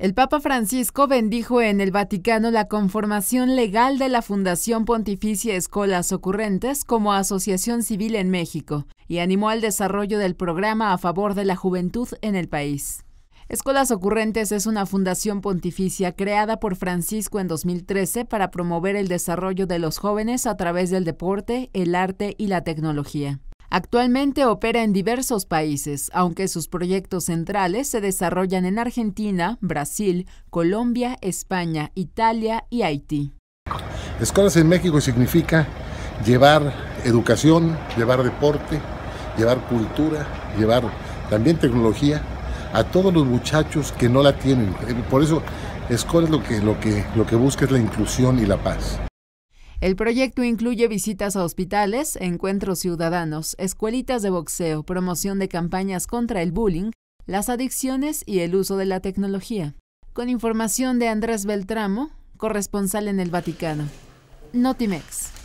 El Papa Francisco bendijo en el Vaticano la conformación legal de la Fundación Pontificia Escolas Ocurrentes como asociación civil en México y animó al desarrollo del programa a favor de la juventud en el país. Escolas Ocurrentes es una fundación pontificia creada por Francisco en 2013 para promover el desarrollo de los jóvenes a través del deporte, el arte y la tecnología. Actualmente opera en diversos países, aunque sus proyectos centrales se desarrollan en Argentina, Brasil, Colombia, España, Italia y Haití. Escuelas en México significa llevar educación, llevar deporte, llevar cultura, llevar también tecnología a todos los muchachos que no la tienen. Por eso, Escuelas lo que busca es la inclusión y la paz. El proyecto incluye visitas a hospitales, encuentros ciudadanos, escuelitas de boxeo, promoción de campañas contra el bullying, las adicciones y el uso de la tecnología. Con información de Andrés Beltramo, corresponsal en el Vaticano. Notimex.